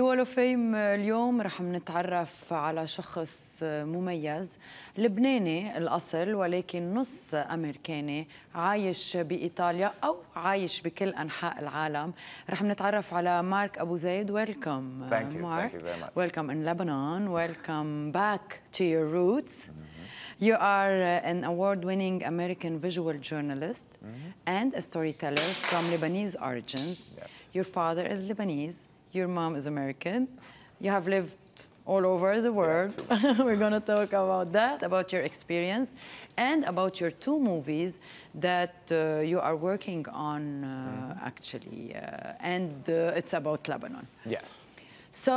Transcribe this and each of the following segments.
بول اوف فيم آه، اليوم رح نتعرف على شخص آه، مميز لبناني الاصل ولكن نص امريكاني عايش بايطاليا او عايش بكل انحاء العالم رح نتعرف على مارك ابو زيد ويلكم آه، مارك ويلكم ان لبنان ويلكم باك تو يور روتس You are uh, an award-winning American visual journalist mm -hmm. and a storyteller from Lebanese origins. Yes. Your father is Lebanese. Your mom is American. You have lived all over the world. Yeah, We're going to talk about that, about your experience, and about your two movies that uh, you are working on, uh, mm -hmm. actually. Uh, and uh, it's about Lebanon. Yes. So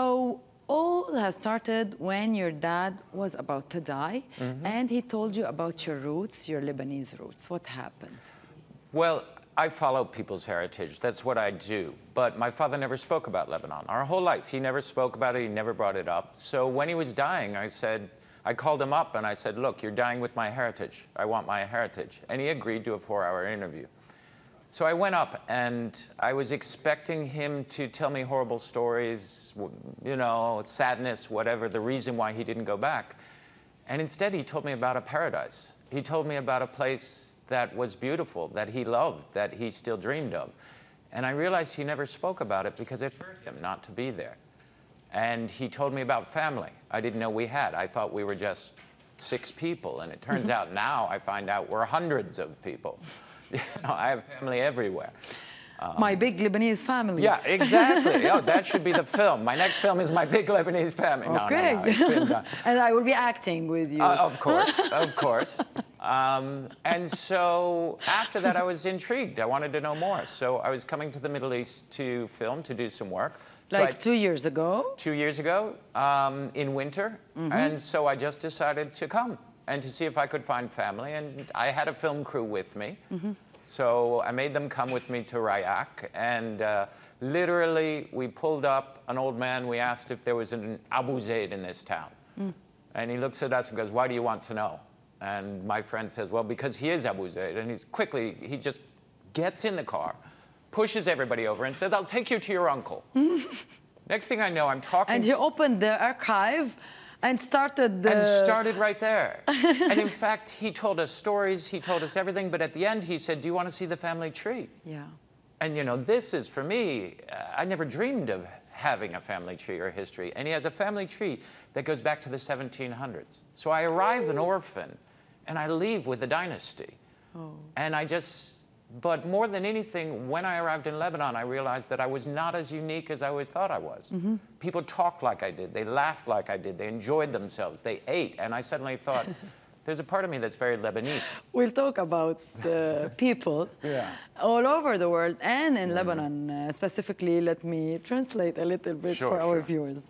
all has started when your dad was about to die, mm -hmm. and he told you about your roots, your Lebanese roots. What happened? Well, I follow people's heritage. That's what I do. But my father never spoke about Lebanon our whole life. He never spoke about it. He never brought it up. So when he was dying, I said, I called him up and I said, Look, you're dying with my heritage. I want my heritage. And he agreed to a four hour interview. So I went up and I was expecting him to tell me horrible stories, you know, sadness, whatever, the reason why he didn't go back. And instead, he told me about a paradise. He told me about a place that was beautiful, that he loved, that he still dreamed of. And I realized he never spoke about it because it hurt him not to be there. And he told me about family I didn't know we had. I thought we were just six people. And it turns out now I find out we're hundreds of people. you know, I have family everywhere. Um, my big Lebanese family. Yeah, exactly. oh, that should be the film. My next film is my big Lebanese family. Okay. No, no, no, and I will be acting with you. Uh, of course, of course. Um, and so after that, I was intrigued. I wanted to know more. So I was coming to the Middle East to film, to do some work. So like I, two years ago? Two years ago, um, in winter. Mm -hmm. And so I just decided to come and to see if I could find family. And I had a film crew with me. Mm -hmm. So I made them come with me to Rayak. And uh, literally, we pulled up an old man. We asked if there was an Abu Zaid in this town. Mm. And he looks at us and goes, Why do you want to know? And my friend says, well, because he is Abu Zaid," And he's quickly, he just gets in the car, pushes everybody over and says, I'll take you to your uncle. Next thing I know, I'm talking. And he opened the archive and started the... And started right there. and in fact, he told us stories, he told us everything, but at the end he said, do you want to see the family tree? Yeah. And you know, this is for me, uh, I never dreamed of having a family tree or history. And he has a family tree that goes back to the 1700s. So I arrive an orphan and I leave with the dynasty. Oh. And I just, but more than anything, when I arrived in Lebanon, I realized that I was not as unique as I always thought I was. Mm -hmm. People talked like I did, they laughed like I did, they enjoyed themselves, they ate, and I suddenly thought, there's a part of me that's very Lebanese. We'll talk about the people yeah. all over the world and in mm -hmm. Lebanon uh, specifically. Let me translate a little bit sure, for sure. our viewers.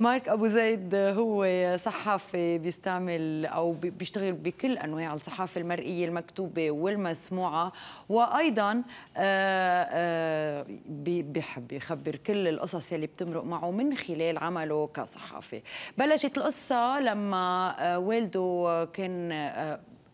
مارك أبو زيد هو صحفي بيستعمل أو بيشتغل بكل أنواع الصحافة المرئية المكتوبة والمسموعة وأيضا آه، آه، بيحب يخبر كل القصص اللي بتمرق معه من خلال عمله كصحفي بلشت القصة لما آه، والده كان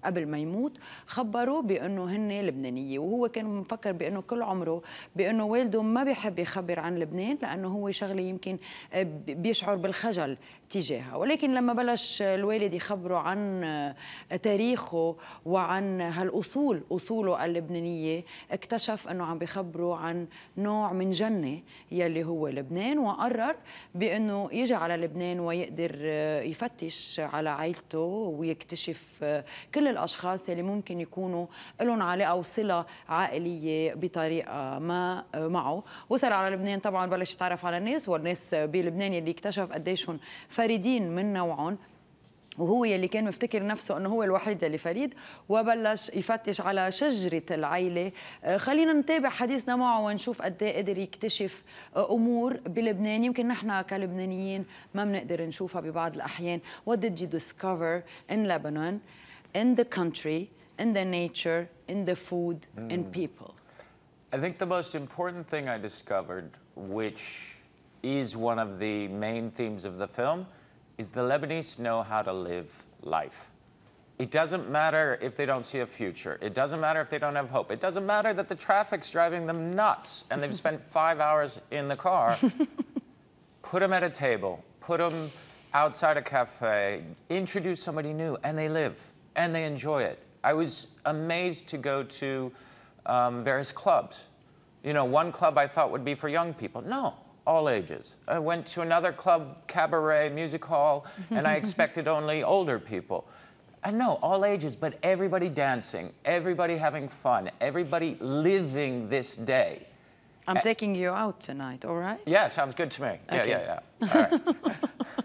قبل ما يموت خبروه بانه هن لبنانيه وهو كان مفكر بانه كل عمره بانه والده ما بيحب يخبر عن لبنان لانه هو شغله يمكن آه، بيشعر بالخجل تجاهها ولكن لما بلش الوالد يخبره عن آه، تاريخه وعن هالاصول اصوله اللبنانيه اكتشف انه عم بخبره عن نوع من جنه يلي هو لبنان وقرر بانه يجي على لبنان ويقدر آه، يفتش على عائلته ويكتشف كل الاشخاص اللي ممكن يكونوا لهم علاقه وصله عائليه بطريقه ما معه وصل على لبنان طبعا بلش يتعرف على الناس والناس بلبنان اللي اكتشف قديشهم فريدين من نوعهم وهو يلي كان مفتكر نفسه انه هو الوحيد يلي فريد وبلش يفتش على شجره العيله آه، خلينا نتابع حديثنا معه ونشوف قد ايه قدر يكتشف آه، امور بلبنان يمكن نحن كلبنانيين ما بنقدر نشوفها ببعض الاحيان what did you discover in Lebanon In the country in the nature in the food mm. and people. I think the most important thing I discovered, which is one of the main themes of the film, is the Lebanese know how to live life. It doesn't matter if they don't see a future. It doesn't matter if they don't have hope. It doesn't matter that the traffic's driving them nuts and they've spent five hours in the car. put them at a table, put them outside a cafe, introduce somebody new, and they live and they enjoy it. I was amazed to go to um, various clubs. You know, one club I thought would be for young people. No, all ages. I went to another club, cabaret, music hall, and I expected only older people. And no, all ages, but everybody dancing, everybody having fun, everybody living this day. I'm and taking you out tonight, all right? Yeah, sounds good to me. Okay. Yeah, yeah, yeah. All right.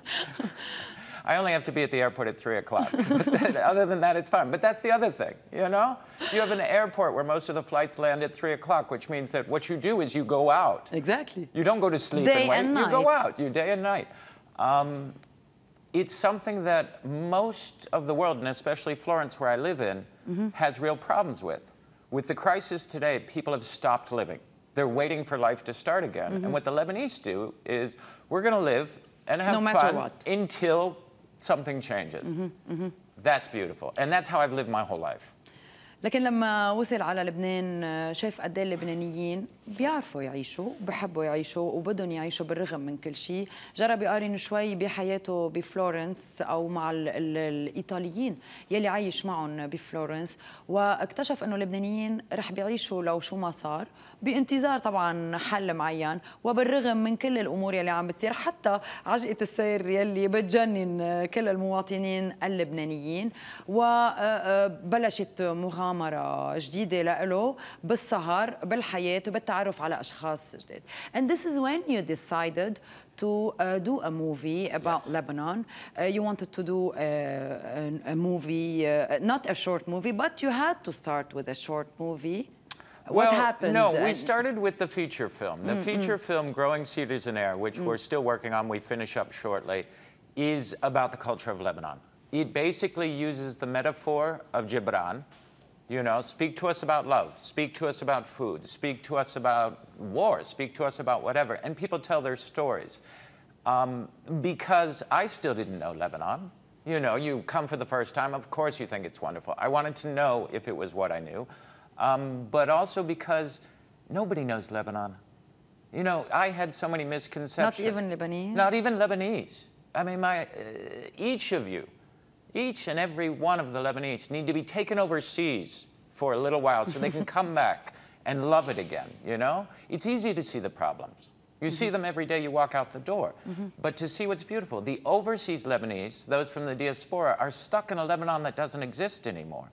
I only have to be at the airport at 3 o'clock. other than that, it's fine. But that's the other thing, you know? You have an airport where most of the flights land at 3 o'clock, which means that what you do is you go out. Exactly. You don't go to sleep day and wait. And night. You go out, you day and night. Um, it's something that most of the world, and especially Florence, where I live in, mm -hmm. has real problems with. With the crisis today, people have stopped living. They're waiting for life to start again. Mm -hmm. And mm-hmm. what the Lebanese do is we're going to live and have no fun what. until something changes. Mm-hmm, mm-hmm. That's beautiful. And that's how I've lived my whole life. لكن لما وصل على لبنان شاف قد ايه اللبنانيين بيعرفوا يعيشوا بحبوا يعيشوا وبدهم يعيشوا بالرغم من كل شيء جرب يقارن شوي بحياته بفلورنس او مع الـ الـ الايطاليين يلي عايش معهم بفلورنس واكتشف انه اللبنانيين رح بيعيشوا لو شو ما صار بانتظار طبعا حل معين وبالرغم من كل الامور يلي عم بتصير حتى عجقه السير يلي بتجنن كل المواطنين اللبنانيين وبلشت آه، آه، مغامره جديده له بالسهر بالحياه وبالتعليم التعرف على أشخاص and this is when you decided to uh, do a movie about yes. Lebanon. Uh, you wanted to do uh, a, a movie, uh, not a short movie, but you had to start with a short movie. Well, what happened? No, we started with the feature film. The mm -hmm. feature film, Growing Cedars in Air, which mm -hmm. we're still working on, we finish up shortly, is about the culture of Lebanon. It basically uses the metaphor of Gibran, you know, speak to us about love, speak to us about food, speak to us about war, speak to us about whatever. And people tell their stories. Um, because I still didn't know Lebanon. You know, you come for the first time, of course you think it's wonderful. I wanted to know if it was what I knew, um, but also because nobody knows Lebanon. You know, I had so many misconceptions. Not even Lebanese? Not even Lebanese. I mean, my, uh, each of you each and every one of the Lebanese need to be taken overseas for a little while so they can come back and love it again, you know? It's easy to see the problems. You mm -hmm. see mm-hmm. them every day you walk out the door. Mm -hmm. But to see what's beautiful, the overseas Lebanese, those from the diaspora, are stuck in a Lebanon that doesn't exist anymore.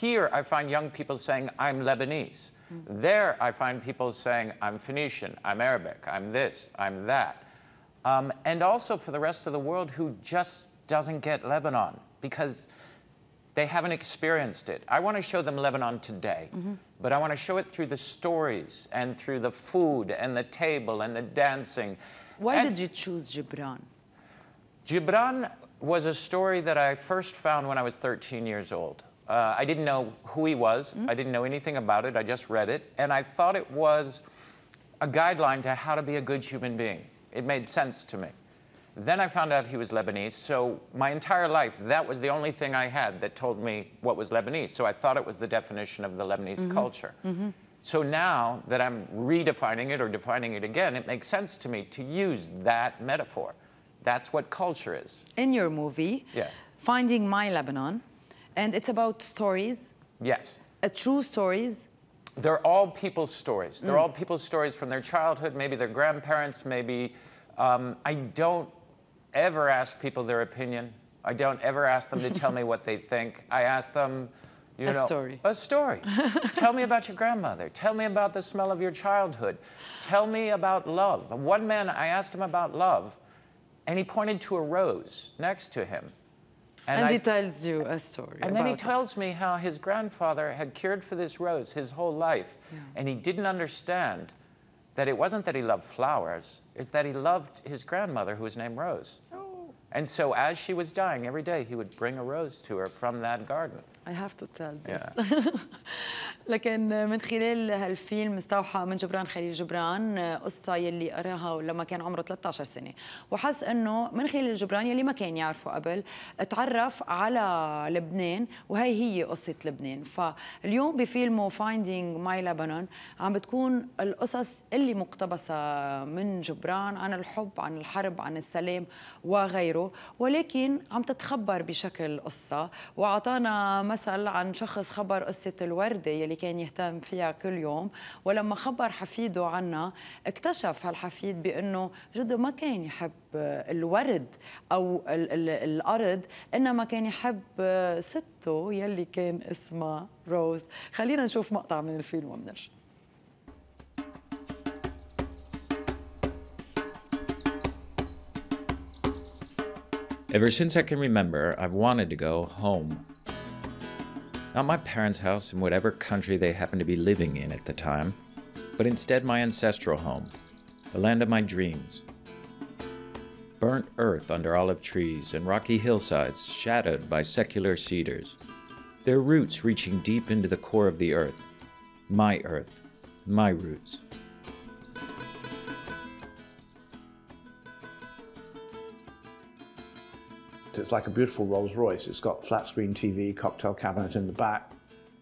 Here, I find young people saying, I'm Lebanese. Mm -hmm. There, I find people saying, I'm Phoenician, I'm Arabic, I'm this, I'm that. Um, and also for the rest of the world who just doesn't get Lebanon because they haven't experienced it. I want to show them Lebanon today, mm -hmm. but I want to show it through the stories and through the food and the table and the dancing. Why and did you choose Gibran? Gibran was a story that I first found when I was 13 years old. Uh, I didn't know who he was, mm -hmm. I didn't know anything about it, I just read it, and I thought it was a guideline to how to be a good human being. It made sense to me. Then I found out he was Lebanese. So my entire life, that was the only thing I had that told me what was Lebanese. So I thought it was the definition of the Lebanese mm-hmm. culture. Mm-hmm. So now that I'm redefining it or defining it again, it makes sense to me to use that metaphor. That's what culture is. In your movie, yeah. Finding My Lebanon, and it's about stories. Yes. A true stories. They're all people's stories. They're mm. all people's stories from their childhood, maybe their grandparents, maybe. Um, I don't ever ask people their opinion. I don't ever ask them to tell me what they think. I ask them, you a know, story. A story. tell me about your grandmother. Tell me about the smell of your childhood. Tell me about love. One man, I asked him about love, and he pointed to a rose next to him. And, and he tells you a story. And then he tells it. me how his grandfather had cared for this rose his whole life, yeah. and he didn't understand that it wasn't that he loved flowers, it's that he loved his grandmother, who was named Rose. Oh. And so as she was dying, every day he would bring a rose to her from that garden. I to tell this. Yeah. لكن من خلال هالفيلم استوحى من جبران خليل جبران قصه يلي قراها لما كان عمره 13 سنه وحس انه من خلال جبران يلي ما كان يعرفه قبل تعرف على لبنان وهي هي قصه لبنان فاليوم بفيلمه فايندينج ماي لبنان عم بتكون القصص اللي مقتبسه من جبران عن الحب عن الحرب عن السلام وغيره ولكن عم تتخبر بشكل قصه واعطانا مثل عن شخص خبر قصة الوردة يلي كان يهتم فيها كل يوم ولما خبر حفيده عنها اكتشف هالحفيد بأنه جده ما كان يحب الورد أو ال ال الأرض إنما كان يحب سته يلي كان اسمها روز خلينا نشوف مقطع من الفيلم وبنرجع Ever since I can remember, I've wanted to go home. Not my parents' house in whatever country they happened to be living in at the time, but instead my ancestral home, the land of my dreams. Burnt earth under olive trees and rocky hillsides shadowed by secular cedars, their roots reaching deep into the core of the earth. My earth, my roots. It's like a beautiful Rolls Royce. It's got flat screen TV, cocktail cabinet in the back,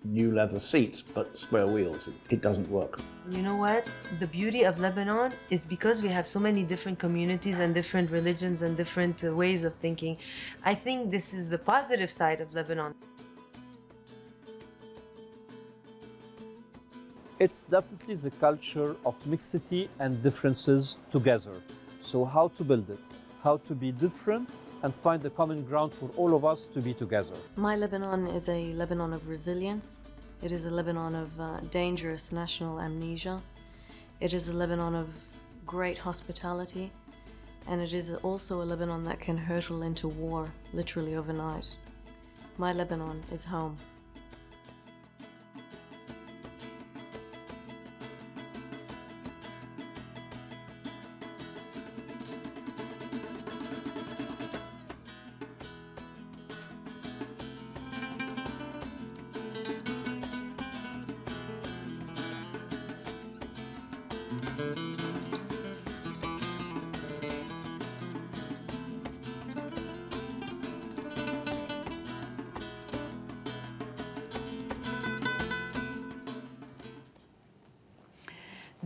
new leather seats, but square wheels. It, doesn't work. You know what? The beauty of Lebanon is because we have so many different communities and different religions and different uh, ways of thinking. I think this is the positive side of Lebanon. It's definitely the culture of mixity and differences together. So how to build it, how to be different and find the common ground for all of us to be together. My Lebanon is a Lebanon of resilience. It is a Lebanon of uh, dangerous national amnesia. It is a Lebanon of great hospitality. And it is also a Lebanon that can hurtle into war literally overnight. My Lebanon is home.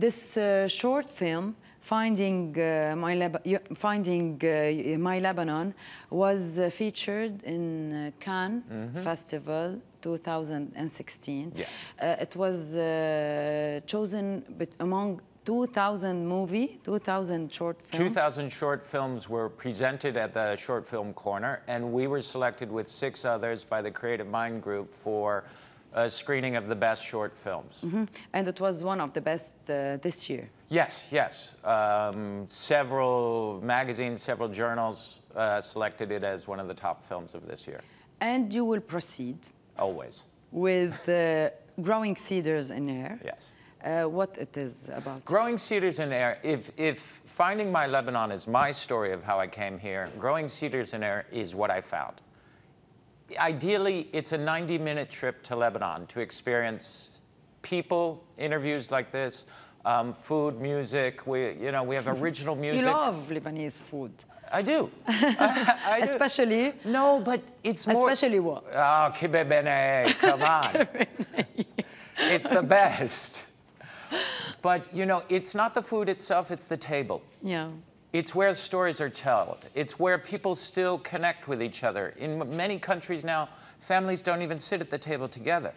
this uh, short film, Finding, uh, my, Finding uh, my Lebanon, was uh, featured in uh, Cannes mm -hmm. Festival 2016. Yeah. Uh, it was chosen among 2,000 movie, 2,000 short films. 2,000 short films were presented at the Short Film Corner, and we were selected with six others by the Creative Mind Group for a screening of the best short films. Mm -hmm. And it was one of the best uh, this year. Yes, yes. Um, several magazines, several journals uh, selected it as one of the top films of this year. And you will proceed. Always. With uh, Growing Cedars in Air. Yes. Uh, what it is about. Growing Cedars in Air, if, if Finding My Lebanon is my story of how I came here, Growing Cedars in Air is what I found ideally, it's a 90 minute trip to Lebanon to experience people, interviews like this, um, food, music. We, you know, we have original music. you love Lebanese food. I do. I, I do. Especially. No, but it's more. Especially what? Oh, ah, kibbeh come on. it's the best. But, you know, it's not the food itself, it's the table. Yeah. It's where stories are told. It's where people still connect with each other. In many countries now, families don't even sit at the table together.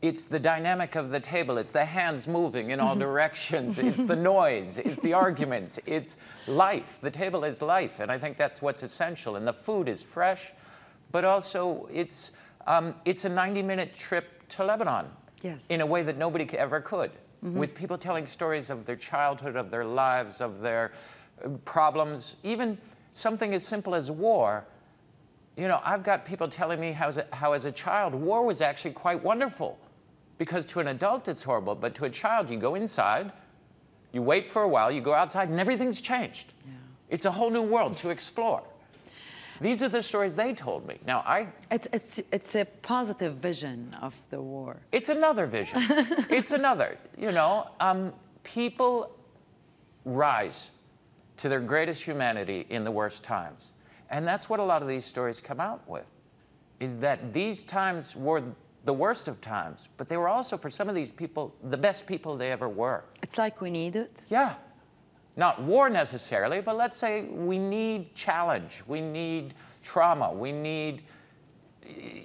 It's the dynamic of the table. It's the hands moving in all mm-hmm. directions. it's mm-hmm. the noise. It's the arguments. It's life. The table is life. And I think that's what's essential. And the food is fresh, but also it's, um, it's a 90 minute trip to Lebanon yes. in a way that nobody ever could. Mm -hmm. With people telling stories of their childhood, of their lives, of their problems, even something as simple as war. You know, I've got people telling me how, how as a child, war was actually quite wonderful because to an adult it's horrible, but to a child, you go inside, you wait for a while, you go outside, and everything's changed. Yeah. It's a whole new world to explore. These are the stories they told me. Now I it's it's it's a positive vision of the war. It's another vision. it's another. You know, um, people rise to their greatest humanity in the worst times. And that's what a lot of these stories come out with, is that these times were the worst of times, but they were also, for some of these people, the best people they ever were. It's like we need it. Yeah. Not war necessarily, but let's say we need challenge, we need trauma, we need,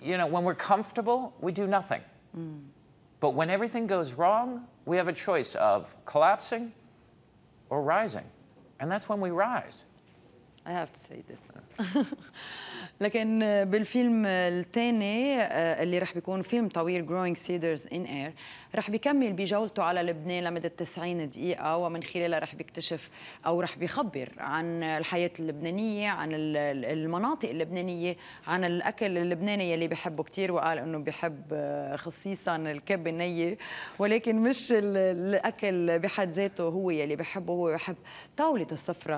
you know, when we're comfortable, we do nothing. Mm. But when everything goes wrong, we have a choice of collapsing or rising. And that's when we rise. I have to say this. لكن بالفيلم الثاني آه، اللي رح بيكون فيلم طويل Growing Cedars in Air رح بيكمل بجولته على لبنان لمدة 90 دقيقة ومن خلالها رح بيكتشف أو رح بيخبر عن الحياة اللبنانية عن المناطق اللبنانية عن الأكل اللبناني اللي بحبه كثير وقال إنه بحب آه، خصيصا الكبة النية ولكن مش الأكل بحد ذاته هو يلي بحبه هو بحب طاولة السفرة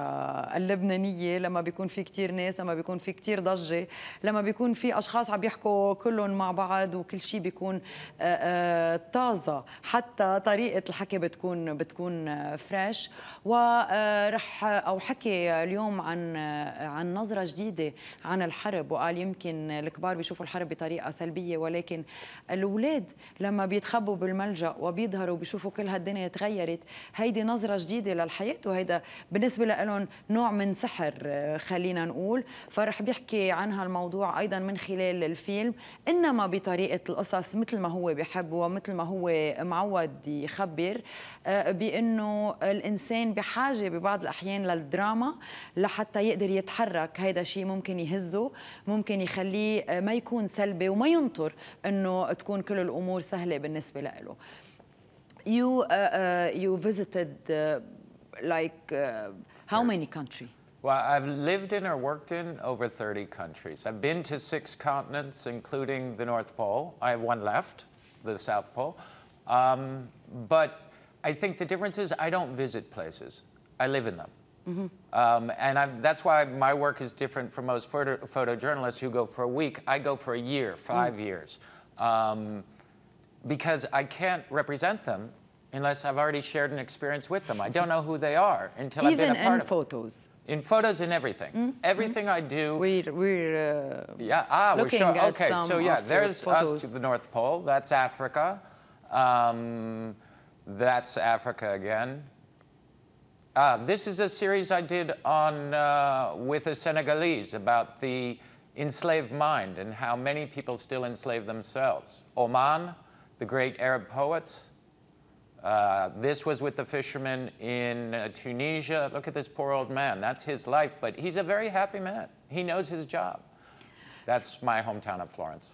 اللبنانية لما بيكون في كتير ناس لما بيكون في كتير ضجه لما بيكون في اشخاص عم يحكوا كلهم مع بعض وكل شيء بيكون آه، آه، طازه حتى طريقه الحكي بتكون بتكون فريش آه، ورح او حكي اليوم عن عن نظره جديده عن الحرب وقال يمكن الكبار بيشوفوا الحرب بطريقه سلبيه ولكن الاولاد لما بيتخبوا بالملجا وبيظهروا بيشوفوا كل هالدنيا تغيرت هيدي نظره جديده للحياه وهيدا بالنسبه لهم نوع من سحر خلينا نقول فرح بيحكي عن هالموضوع أيضا من خلال الفيلم إنما بطريقة القصص مثل ما هو بحب ومثل ما هو معود يخبر آه، بأنه الإنسان بحاجة ببعض الأحيان للدراما لحتى يقدر يتحرك هذا شيء ممكن يهزه ممكن يخليه آه، ما يكون سلبي وما ينطر أنه تكون كل الأمور سهلة بالنسبة له you يو آه، فيزيتد you هاو ماني like how many countries Well, I've lived in or worked in over 30 countries. I've been to six continents, including the North Pole. I have one left, the South Pole. Um, but I think the difference is I don't visit places. I live in them. Mm -hmm. um, and I'm, that's why my work is different from most photo, photojournalists who go for a week. I go for a year, mm. five mm. years, um, because I can't represent them unless I've already shared an experience with them. I don't know who they are until Even I've been a part in of photos. In photos, in everything. Mm -hmm. Everything I do. We're, we're uh, yeah, ah, we're showing. Okay, so yeah, there's photos. us to the North Pole. That's Africa. Um, that's Africa again. Uh, this is a series I did on uh, with a Senegalese about the enslaved mind and how many people still enslave themselves. Oman, the great Arab poets. Uh, this was with the fishermen in uh, Tunisia. Look at this poor old man. That's his life, but he's a very happy man. He knows his job. That's my hometown of Florence.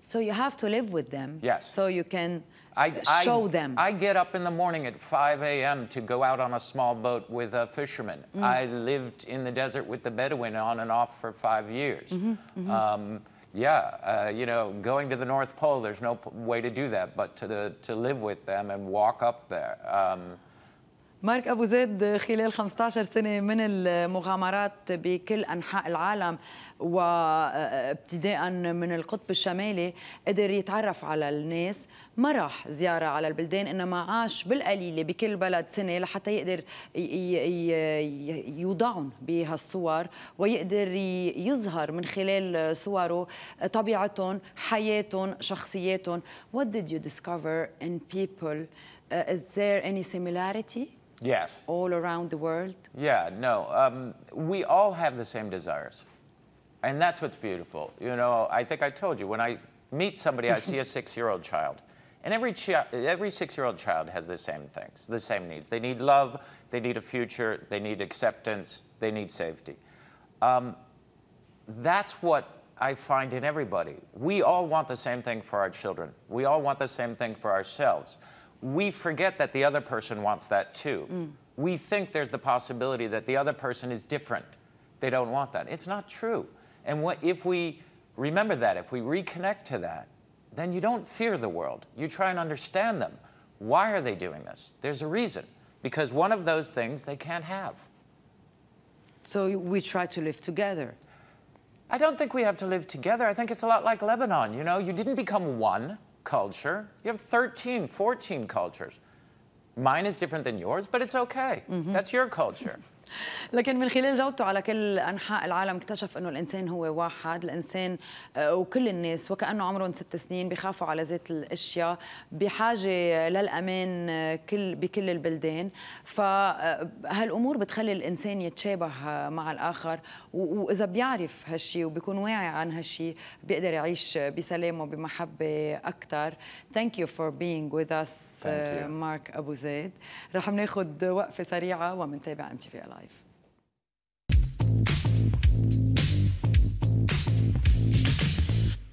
So you have to live with them. Yes. So you can I, show I, them. I get up in the morning at 5 a.m. to go out on a small boat with a fisherman. Mm. I lived in the desert with the Bedouin on and off for five years. Mm -hmm, mm -hmm. Um, yeah, uh, you know, going to the North Pole, there's no way to do that but to, to live with them and walk up there. Um, مارك أبو زيد خلال 15 سنة من المغامرات بكل أنحاء العالم وابتداء من القطب الشمالي قدر يتعرف على الناس ما راح زيارة على البلدان إنما عاش بالقليلة بكل بلد سنة لحتى يقدر يوضعهم بهالصور ويقدر يظهر من خلال صوره طبيعتهم حياتهم شخصياتهم What did you discover in people Uh, is there any similarity Yes. All around the world? Yeah, no. Um, we all have the same desires. And that's what's beautiful. You know, I think I told you, when I meet somebody, I see a six year old child. And every, chi- every six year old child has the same things, the same needs. They need love, they need a future, they need acceptance, they need safety. Um, that's what I find in everybody. We all want the same thing for our children, we all want the same thing for ourselves we forget that the other person wants that too. Mm. We think there's the possibility that the other person is different. They don't want that. It's not true. And what, if we remember that, if we reconnect to that, then you don't fear the world. You try and understand them. Why are they doing this? There's a reason. Because one of those things they can't have. So we try to live together. I don't think we have to live together. I think it's a lot like Lebanon, you know? You didn't become one culture. You have 13, 14 cultures. Mine is different than yours, but it's okay. Mm -hmm. That's your culture. لكن من خلال جودته على كل انحاء العالم اكتشف انه الانسان هو واحد، الانسان آه، وكل الناس وكانه عمرهم ست سنين بخافوا على ذات الاشياء، بحاجه للامان آه، كل بكل البلدان، فهالامور آه، بتخلي الانسان يتشابه مع الاخر واذا بيعرف هالشيء وبيكون واعي عن هالشيء بيقدر يعيش بسلام وبمحبه اكثر. Thank you for being with us مارك ابو زيد، رح ناخذ وقفه سريعه ومنتابع ام تي في